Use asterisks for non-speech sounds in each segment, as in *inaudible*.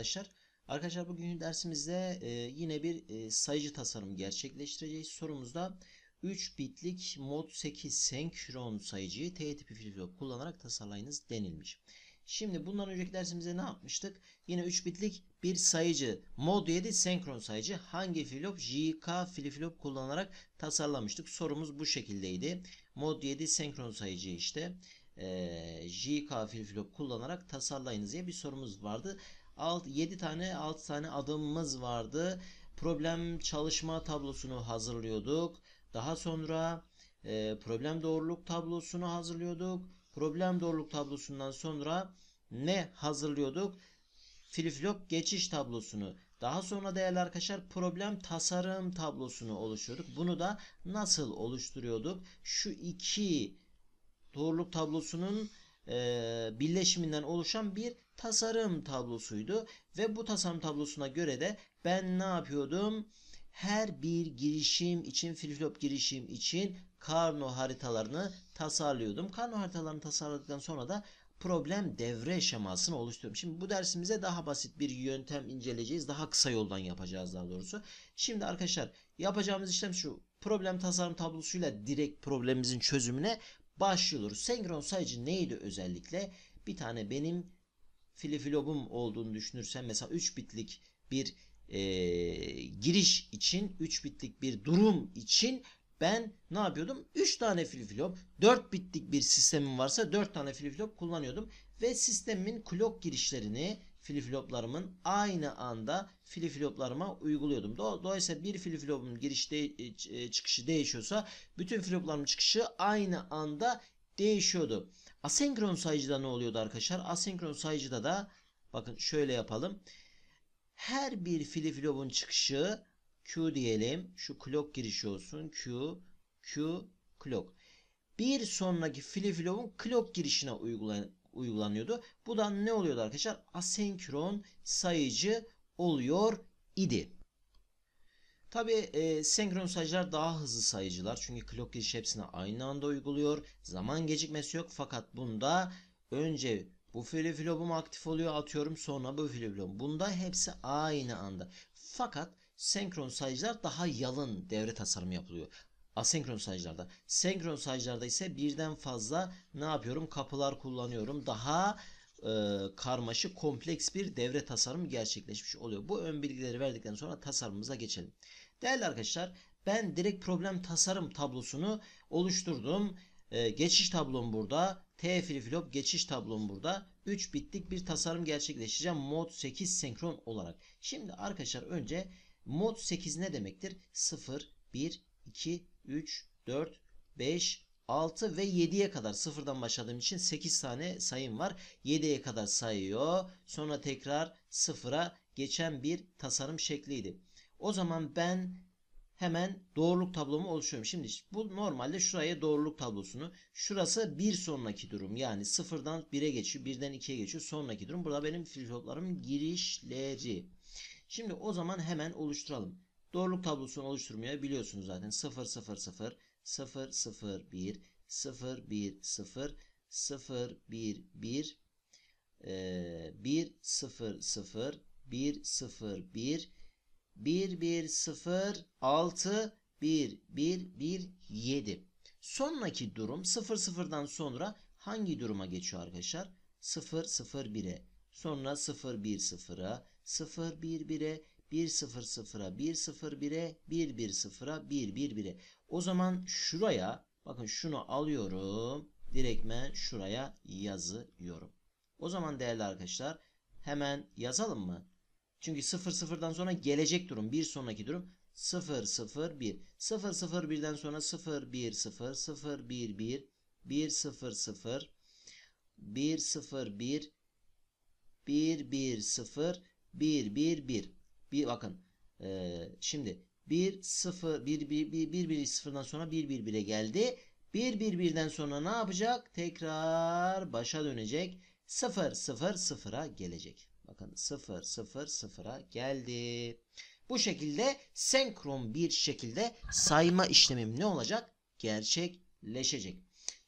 arkadaşlar. Arkadaşlar bugün dersimizde e, yine bir e, sayıcı tasarım gerçekleştireceğiz. Sorumuzda 3 bitlik mod 8 senkron sayıcıyı T tipi flip kullanarak tasarlayınız denilmiş. Şimdi bundan önceki dersimizde ne yapmıştık? Yine 3 bitlik bir sayıcı mod 7 senkron sayıcı hangi flip JK flip kullanarak tasarlamıştık. Sorumuz bu şekildeydi. Mod 7 senkron sayıcı işte e, JK flip kullanarak tasarlayınız diye bir sorumuz vardı. 6, 7 tane 6 tane adımımız vardı. Problem çalışma tablosunu hazırlıyorduk. Daha sonra e, problem doğruluk tablosunu hazırlıyorduk. Problem doğruluk tablosundan sonra ne hazırlıyorduk? flip geçiş tablosunu. Daha sonra değerli arkadaşlar problem tasarım tablosunu oluşturduk. Bunu da nasıl oluşturuyorduk? Şu iki doğruluk tablosunun e, birleşiminden oluşan bir tasarım tablosuydu. Ve bu tasarım tablosuna göre de ben ne yapıyordum? Her bir girişim için, flip flop girişim için Karno haritalarını tasarlıyordum. Karno haritalarını tasarladıktan sonra da problem devre şemasını oluşturuyorum. Şimdi bu dersimize daha basit bir yöntem inceleyeceğiz. Daha kısa yoldan yapacağız daha doğrusu. Şimdi arkadaşlar yapacağımız işlem şu. Problem tasarım tablosuyla direkt problemimizin çözümüne başlıyordur. Senkron sayıcı neydi özellikle? Bir tane benim filifilobum olduğunu düşünürsen mesela 3 bitlik bir e, giriş için 3 bitlik bir durum için ben ne yapıyordum? 3 tane filifilob. flop 4 bitlik bir sistemim varsa 4 tane filifilob kullanıyordum. Ve sistemin clock girişlerini flipfloplarımın aynı anda flipfloplarıma uyguluyordum. Do Dolayısıyla bir flipflopun giriş de e, e, çıkışı değişiyorsa bütün flipflopların çıkışı aynı anda değişiyordu. Asenkron sayıcıda ne oluyordu arkadaşlar? Asenkron sayıcıda da bakın şöyle yapalım. Her bir flipflopun çıkışı Q diyelim. Şu clock girişi olsun. Q, Q, clock. Bir sonraki flipflopun clock girişine uygulan uygulanıyordu. Bu da ne oluyordu arkadaşlar? Asenkron sayıcı oluyor idi. Tabi e, senkron sayıcılar daha hızlı sayıcılar. Çünkü clock giriş hepsini aynı anda uyguluyor. Zaman gecikmesi yok fakat bunda önce bu flip flop'um aktif oluyor atıyorum sonra bu flip flop'um. Bunda hepsi aynı anda. Fakat senkron sayıcılar daha yalın devre tasarımı yapılıyor. Asenkron sayıcılarda. Senkron sayıcılarda ise birden fazla ne yapıyorum? Kapılar kullanıyorum. Daha e, karmaşık, kompleks bir devre tasarımı gerçekleşmiş oluyor. Bu ön bilgileri verdikten sonra tasarımımıza geçelim. Değerli arkadaşlar ben direkt problem tasarım tablosunu oluşturdum. E, geçiş tablom burada. T flip-flop geçiş tablom burada. 3 bitlik bir tasarım gerçekleştireceğim. Mod 8 senkron olarak. Şimdi arkadaşlar önce mod 8 ne demektir? 0, 1, 2, 3, 4, 5, 6 ve 7'ye kadar sıfırdan başladığım için 8 tane sayım var. 7'ye kadar sayıyor. Sonra tekrar sıfıra geçen bir tasarım şekliydi. O zaman ben hemen doğruluk tablomu oluşuyorum. Şimdi bu normalde şuraya doğruluk tablosunu. Şurası bir sonraki durum. Yani sıfırdan 1'e geçiyor. birden 2'ye geçiyor. Sonraki durum. Burada benim flip girişleri. Şimdi o zaman hemen oluşturalım. Doğruluk tablosunu oluşturmaya biliyorsunuz zaten. 0 0 0 0 0 1 0 1 0 0 1 1 1 0 0 1 0 1 1 1 0 6 1 1 1 7 Sonraki durum 0 0'dan sonra hangi duruma geçiyor arkadaşlar? 0 0 1'e sonra 0 1 0'a 0 1 1'e 1.00'a 1.01'e 1.10'a 1.11'e. O zaman şuraya bakın şunu alıyorum. Direktmen şuraya yazıyorum. O zaman değerli arkadaşlar hemen yazalım mı? Çünkü 00'dan sonra gelecek durum bir sonraki durum 001. 001'den sonra 010 011 100 101 110 111 bir bakın. E, şimdi 1 0 1 1 1 1 sıfırdan sonra 1 1 1'e geldi. 1 1 1'den sonra ne yapacak? Tekrar başa dönecek. 0 0 0'a gelecek. Bakın 0 0 0'a geldi. Bu şekilde senkron bir şekilde sayma işlemim ne olacak? Gerçekleşecek.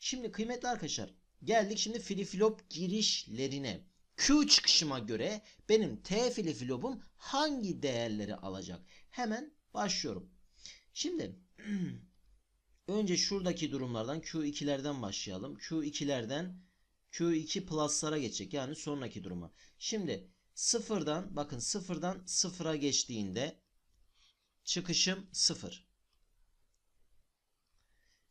Şimdi kıymetli arkadaşlar geldik şimdi flip-flop girişlerine. Q çıkışıma göre benim T fili lobum hangi değerleri alacak? Hemen başlıyorum. Şimdi *clears throat* önce şuradaki durumlardan Q2'lerden başlayalım. Q2'lerden Q2 plus'lara geçecek. Yani sonraki duruma. Şimdi sıfırdan bakın sıfırdan sıfıra geçtiğinde çıkışım sıfır.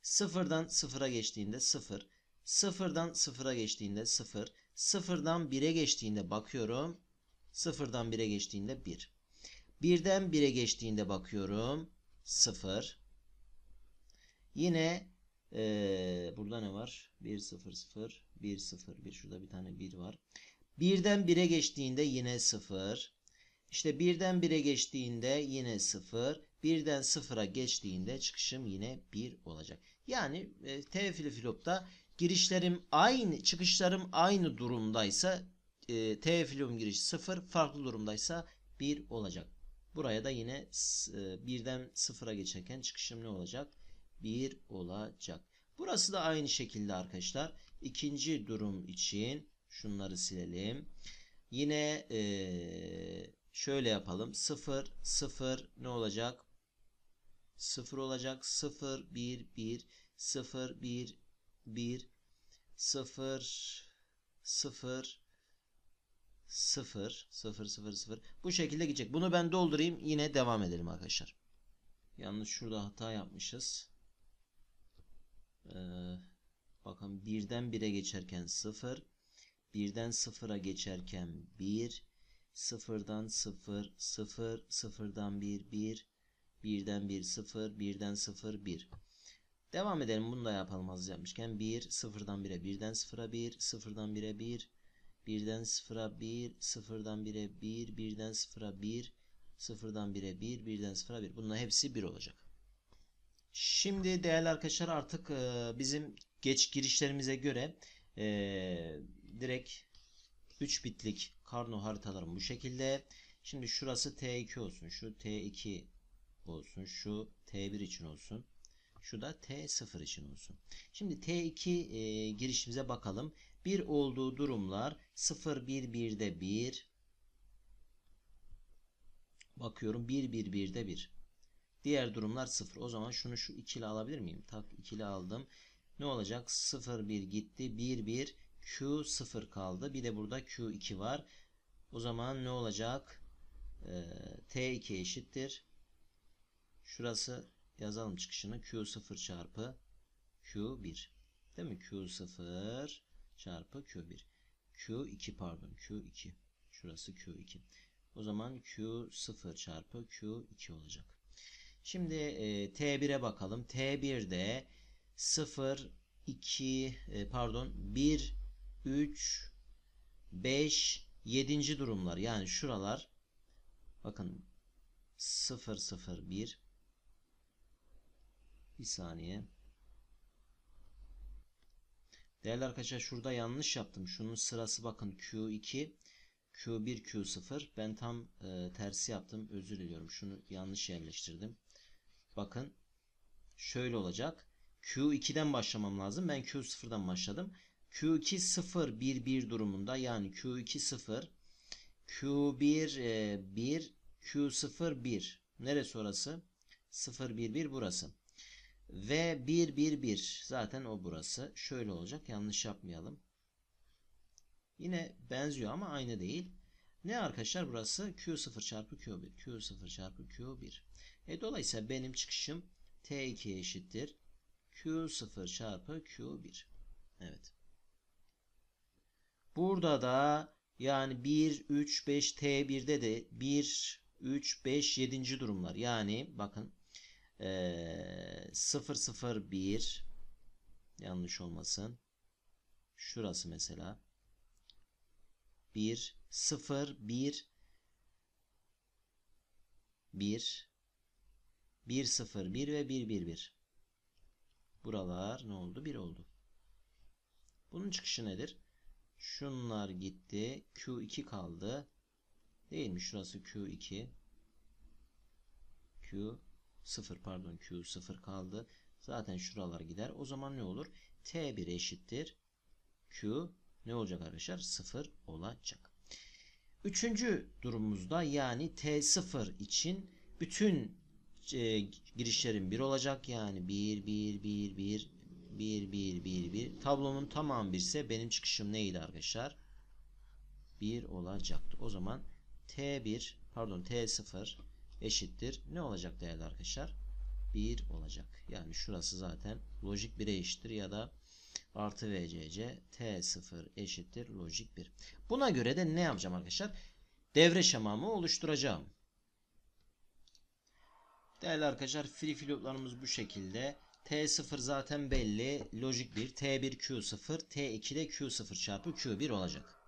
Sıfırdan sıfıra geçtiğinde sıfır. Sıfırdan sıfıra geçtiğinde sıfır. Sıfırdan 1'e geçtiğinde bakıyorum. Sıfırdan 1'e geçtiğinde 1. Birden 1'e geçtiğinde bakıyorum. 0. Yine ee, burada ne var? 1 0 0 1 0 1 şurada bir tane 1 var. Birden 1'e geçtiğinde yine 0. İşte birden 1'e geçtiğinde yine 0. Birden 0'a geçtiğinde çıkışım yine 1 olacak. Yani e, T filofilopta girişlerim aynı, çıkışlarım aynı durumdaysa e, tefilum giriş 0, farklı durumdaysa 1 olacak. Buraya da yine e, birden sıfıra geçerken çıkışım ne olacak? 1 olacak. Burası da aynı şekilde arkadaşlar. İkinci durum için şunları silelim. Yine e, şöyle yapalım. 0, 0 ne olacak? 0 olacak. 0, 1, 1, 0, 1, 1 0 0 0 0 0 0 bu şekilde gidecek. Bunu ben doldurayım yine devam edelim arkadaşlar. Yalnız şurada hata yapmışız. Ee, bakın birden bire geçerken 0 birden sıfıra geçerken 1 sıfırdan 0 0 sıfırdan 1 1 birden 1 0 birden 0 1 Devam edelim. Bunu da yapalım az yapmışken. 1, 0'dan 1'e, 1'den 0'a 1, 0'dan 1'e 1, 1'den 0'a 1, 0'dan 1'e 1, 1'den 0'a 1, 0'dan 1'e 1, 1'den 0'a 1. Bunların hepsi 1 olacak. Şimdi değerli arkadaşlar artık e, bizim geç girişlerimize göre e, direkt 3 bitlik karno haritalarım bu şekilde. Şimdi şurası T2 olsun. Şu T2 olsun. Şu T1 için olsun. Şu da T0 için olsun. Şimdi T2 e, girişimize bakalım. 1 olduğu durumlar 0 1 de 1 bakıyorum 1 1 de 1. Diğer durumlar 0. O zaman şunu şu ikili alabilir miyim? Tak ikili aldım. Ne olacak? 0 1 gitti. 1 1 Q 0 kaldı. Bir de burada Q2 var. O zaman ne olacak? Ee, T2 eşittir. Şurası yazalım çıkışını Q0 çarpı Q1 değil mi? Q0 çarpı Q1 Q2 pardon Q2 şurası Q2 o zaman Q0 çarpı Q2 olacak. Şimdi e, T1'e bakalım. T1'de 0 2 e, pardon 1 3 5 7. durumlar yani şuralar bakın 0 0 1 bir saniye. Değerli arkadaşlar şurada yanlış yaptım. Şunun sırası bakın Q2, Q1, Q0. Ben tam e, tersi yaptım. Özür diliyorum. Şunu yanlış yerleştirdim. Bakın şöyle olacak. Q2'den başlamam lazım. Ben Q0'dan başladım. Q2 0 1 1 durumunda yani Q2 0 Q1 e, 1 Q0 1 neresi orası? 0 1 1 burası. Ve 1 1 1 zaten o burası. Şöyle olacak yanlış yapmayalım. Yine benziyor ama aynı değil. Ne arkadaşlar burası? Q0 çarpı Q1. Q0 çarpı Q1. E, dolayısıyla benim çıkışım T2 eşittir. Q0 çarpı Q1. Evet. Burada da yani 1, 3, 5, T1'de de 1, 3, 5, 7. durumlar. Yani bakın 001 ee, yanlış olmasın. Şurası mesela. 1 0 1 1 1 0 1 ve 1 1 1. Buralar ne oldu? 1 oldu. Bunun çıkışı nedir? Şunlar gitti. Q2 kaldı. Değil mi? Şurası Q2. Q 0 pardon Q 0 kaldı. Zaten şuralar gider. O zaman ne olur? T1 eşittir. Q ne olacak arkadaşlar? 0 olacak. Üçüncü durumumuzda yani T0 için bütün e, girişlerin 1 olacak. Yani 1, 1, 1, 1, 1, 1, 1, 1. Tablomun tamamı birse benim çıkışım neydi arkadaşlar? 1 olacaktı. O zaman T1 pardon T0 eşittir. Ne olacak değerli arkadaşlar? 1 olacak. Yani şurası zaten lojik 1'e eşittir ya da artı vcc t0 eşittir lojik 1. Buna göre de ne yapacağım arkadaşlar? Devre şemamı oluşturacağım. Değerli arkadaşlar free floplarımız bu şekilde. T0 zaten belli. Lojik 1, T1 Q0, T2 de Q0 çarpı Q1 olacak.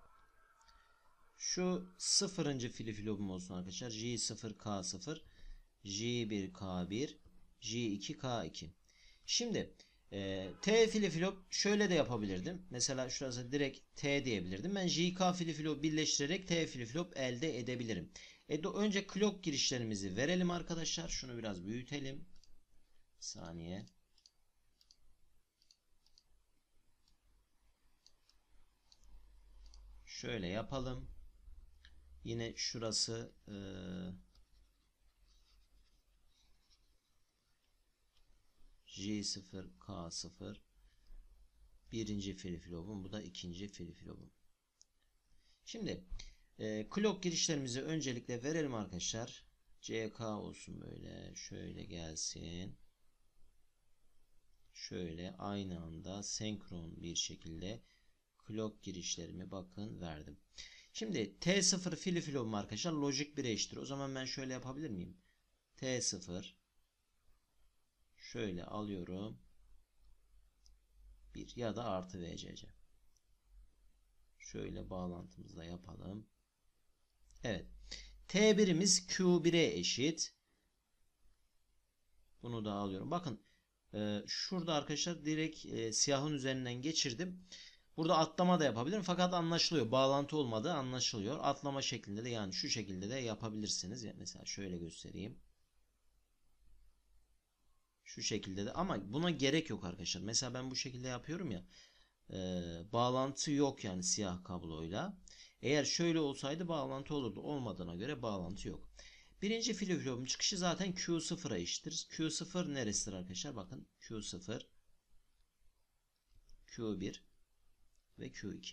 Şu sıfırıncı filofilobum olsun arkadaşlar. J0K0, J1K1, J2K2. Şimdi e, T filofilop şöyle de yapabilirdim. Mesela şurası direkt T diyebilirdim. Ben JK filofilop birleştirerek T filofilop elde edebilirim. E, de, önce clock girişlerimizi verelim arkadaşlar. Şunu biraz büyütelim. Saniye. Şöyle yapalım. Yine şurası e, J0 K0 birinci filofilobum bu da ikinci filofilobum. Şimdi e, clock girişlerimizi öncelikle verelim arkadaşlar. CK olsun böyle. Şöyle gelsin. Şöyle aynı anda senkron bir şekilde clock girişlerimi bakın verdim. Şimdi T0 fili filonum arkadaşlar lojik 1'e eşittir. O zaman ben şöyle yapabilir miyim? T0 şöyle alıyorum. 1 ya da artı VCC. Şöyle bağlantımızı da yapalım. Evet. T1'imiz Q1'e eşit. Bunu da alıyorum. Bakın e, şurada arkadaşlar direkt e, siyahın üzerinden geçirdim. Burada atlama da yapabilirim fakat anlaşılıyor. Bağlantı olmadığı anlaşılıyor. Atlama şeklinde de yani şu şekilde de yapabilirsiniz. Yani mesela şöyle göstereyim. Şu şekilde de ama buna gerek yok arkadaşlar. Mesela ben bu şekilde yapıyorum ya. E, bağlantı yok yani siyah kabloyla. Eğer şöyle olsaydı bağlantı olurdu. Olmadığına göre bağlantı yok. Birinci flip çıkışı zaten Q0'a eşittir. Q0 neresidir arkadaşlar? Bakın Q0 Q1 ve Q2.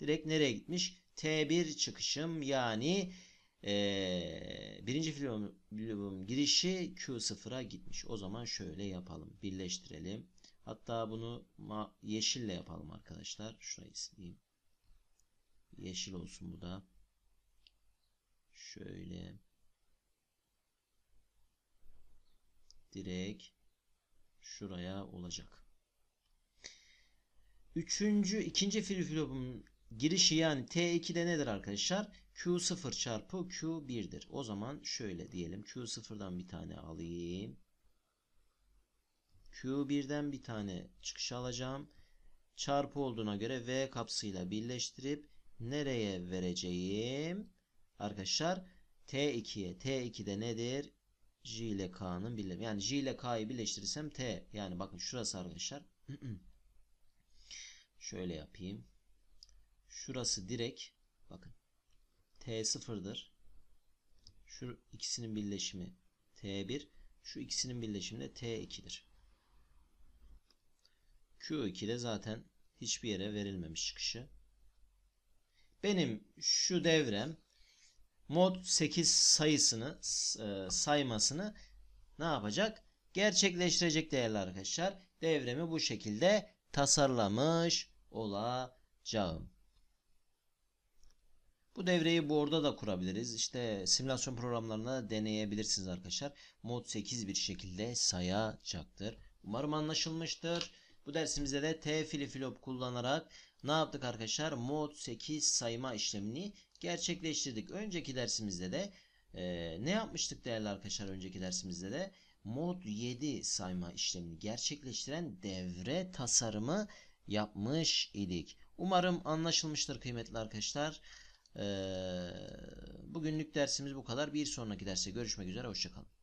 Direkt nereye gitmiş? T1 çıkışım yani ee, birinci filmum, girişi Q0'a gitmiş. O zaman şöyle yapalım. Birleştirelim. Hatta bunu yeşille yapalım arkadaşlar. Şurayı sileyim. Yeşil olsun bu da. Şöyle. Direkt şuraya olacak. Üçüncü, ikinci flip flop'un girişi yani T2'de nedir arkadaşlar? Q0 çarpı Q1'dir. O zaman şöyle diyelim. Q0'dan bir tane alayım. Q1'den bir tane çıkış alacağım. Çarpı olduğuna göre V kapsıyla birleştirip nereye vereceğim? Arkadaşlar T2'ye. T2'de nedir? J ile K'nın birleşimi. Yani J ile K'yı birleştirirsem T. Yani bakın şurası arkadaşlar. *clears throat* Şöyle yapayım. Şurası direk, bakın t sıfırdır. Şu ikisinin birleşimi T1. Şu ikisinin birleşimi de T2'dir. Q2 de zaten hiçbir yere verilmemiş çıkışı. Benim şu devrem mod 8 sayısını e, saymasını ne yapacak? Gerçekleştirecek değerli arkadaşlar. Devremi bu şekilde tasarlamış olacağım. Bu devreyi board'a da kurabiliriz. İşte simülasyon programlarına deneyebilirsiniz arkadaşlar. Mod 8 bir şekilde sayacaktır. Umarım anlaşılmıştır. Bu dersimizde de T flip flop kullanarak ne yaptık arkadaşlar? Mod 8 sayma işlemini gerçekleştirdik. Önceki dersimizde de e, ne yapmıştık değerli arkadaşlar? Önceki dersimizde de mod 7 sayma işlemini gerçekleştiren devre tasarımı yapmış idik. Umarım anlaşılmıştır kıymetli arkadaşlar. Ee, bugünlük dersimiz bu kadar. Bir sonraki derse görüşmek üzere. Hoşçakalın.